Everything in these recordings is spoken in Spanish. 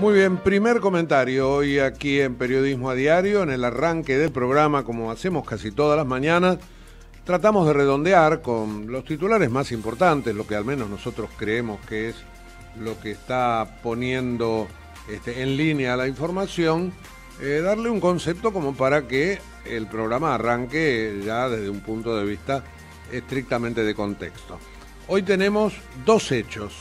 Muy bien, primer comentario hoy aquí en Periodismo a Diario, en el arranque del programa, como hacemos casi todas las mañanas, tratamos de redondear con los titulares más importantes, lo que al menos nosotros creemos que es lo que está poniendo este, en línea la información, eh, darle un concepto como para que el programa arranque ya desde un punto de vista estrictamente de contexto. Hoy tenemos dos hechos,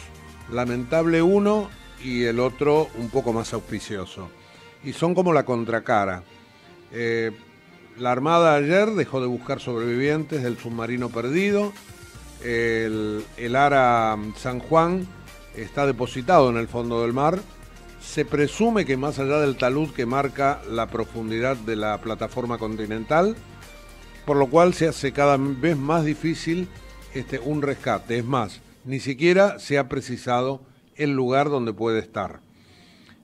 lamentable uno y el otro un poco más auspicioso. Y son como la contracara. Eh, la Armada ayer dejó de buscar sobrevivientes del submarino perdido. El, Ara San Juan está depositado en el fondo del mar. Se presume que más allá del talud que marca la profundidad de la plataforma continental, por lo cual se hace cada vez más difícil este, un rescate. Es más, ni siquiera se ha precisado el lugar donde puede estar.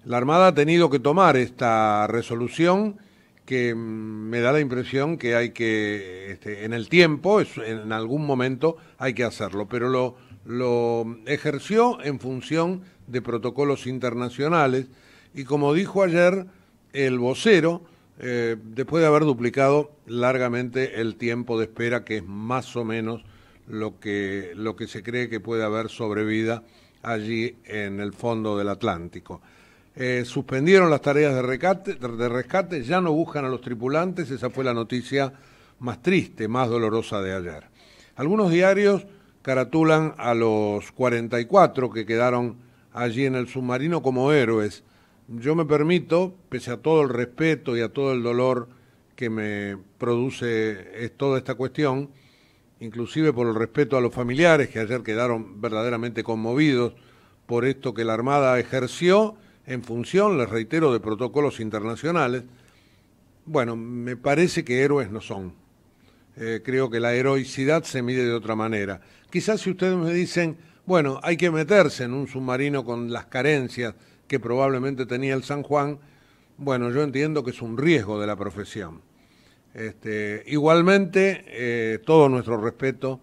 La Armada ha tenido que tomar esta resolución que mm, me da la impresión que hay que, este, en el tiempo, en algún momento hay que hacerlo, pero lo, lo ejerció en función de protocolos internacionales y como dijo ayer el vocero, eh, después de haber duplicado largamente el tiempo de espera, que es más o menos lo que, lo que se cree que puede haber sobrevida allí en el fondo del Atlántico. Eh, suspendieron las tareas de rescate, de rescate, ya no buscan a los tripulantes, esa fue la noticia más triste, más dolorosa de ayer. Algunos diarios caratulan a los 44 que quedaron allí en el submarino como héroes. Yo me permito, pese a todo el respeto y a todo el dolor que me produce toda esta cuestión, inclusive por el respeto a los familiares que ayer quedaron verdaderamente conmovidos por esto que la Armada ejerció en función, les reitero, de protocolos internacionales. Bueno, me parece que héroes no son. Eh, creo que la heroicidad se mide de otra manera. Quizás si ustedes me dicen, bueno, hay que meterse en un submarino con las carencias que probablemente tenía el San Juan, bueno, yo entiendo que es un riesgo de la profesión. Este, igualmente, eh, todo nuestro respeto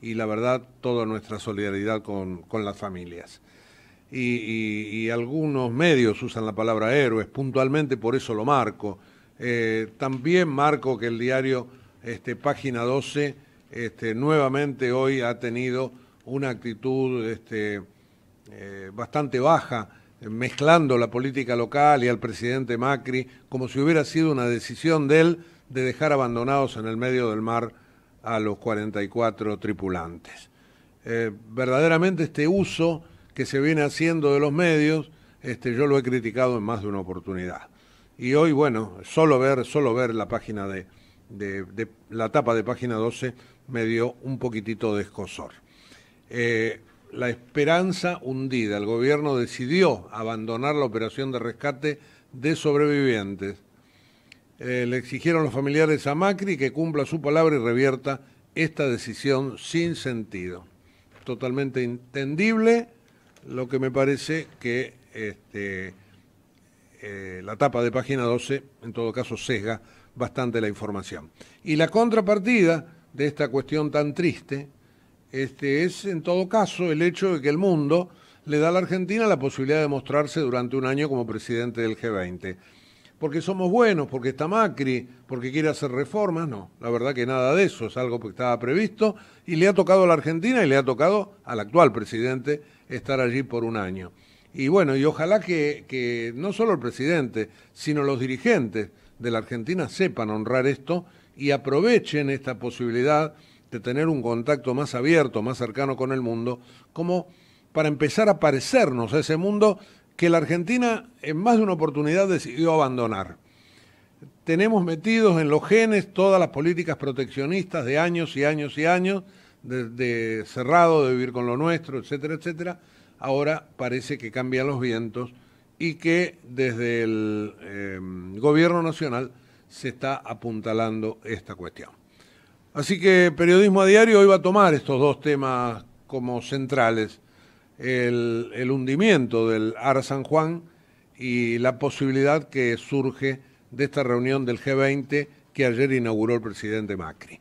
y la verdad, toda nuestra solidaridad con, las familias. Y, algunos medios usan la palabra héroes, puntualmente por eso lo marco. Eh, también marco que el diario este, Página 12 este, nuevamente hoy ha tenido una actitud este, eh, bastante baja, mezclando la política local y al presidente Macri, como si hubiera sido una decisión de él de dejar abandonados en el medio del mar a los 44 tripulantes. Eh, verdaderamente este uso que se viene haciendo de los medios, este, yo lo he criticado en más de una oportunidad. Y hoy, bueno, solo ver, solo ver la página de, la tapa de página 12 me dio un poquitito de escosor. Eh, la esperanza hundida. El gobierno decidió abandonar la operación de rescate de sobrevivientes. Eh, le exigieron los familiares a Macri que cumpla su palabra y revierta esta decisión sin sentido. Totalmente entendible, lo que me parece que este, eh, la tapa de página 12, en todo caso, sesga bastante la información. Y la contrapartida de esta cuestión tan triste este, es, en todo caso, el hecho de que el mundo le da a la Argentina la posibilidad de mostrarse durante un año como presidente del G20 porque somos buenos, porque está Macri, porque quiere hacer reformas. No, la verdad que nada de eso es algo que estaba previsto y le ha tocado a la Argentina y le ha tocado al actual presidente estar allí por un año. Y bueno, y ojalá que, no solo el presidente, sino los dirigentes de la Argentina sepan honrar esto y aprovechen esta posibilidad de tener un contacto más abierto, más cercano con el mundo, como para empezar a parecernos a ese mundo que la Argentina en más de una oportunidad decidió abandonar. Tenemos metidos en los genes todas las políticas proteccionistas de años y años y años, desde cerrado, de vivir con lo nuestro, etcétera, etcétera. Ahora parece que cambian los vientos y que desde el em, gobierno nacional se está apuntalando esta cuestión. Así que periodismo a diario hoy va a tomar estos dos temas como centrales el, hundimiento del AR San Juan y la posibilidad que surge de esta reunión del G20 que ayer inauguró el presidente Macri.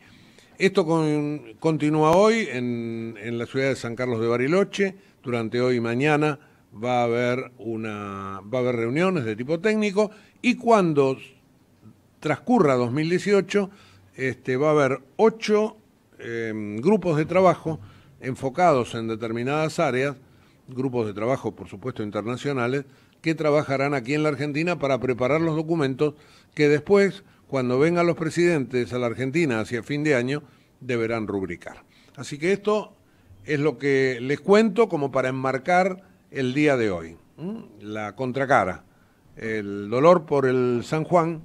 Esto continúa hoy en, la ciudad de San Carlos de Bariloche. Durante hoy y mañana va a haber va a haber reuniones de tipo técnico y cuando transcurra 2018 este, va a haber ocho em, grupos de trabajo enfocados en determinadas áreas grupos de trabajo, por supuesto, internacionales, que trabajarán aquí en la Argentina para preparar los documentos que después, cuando vengan los presidentes a la Argentina hacia fin de año, deberán rubricar. Así que esto es lo que les cuento como para enmarcar el día de hoy, la contracara, el dolor por el San Juan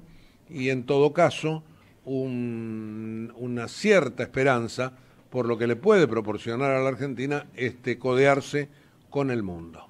y en todo caso una cierta esperanza por lo que le puede proporcionar a la Argentina este codearse con el mundo.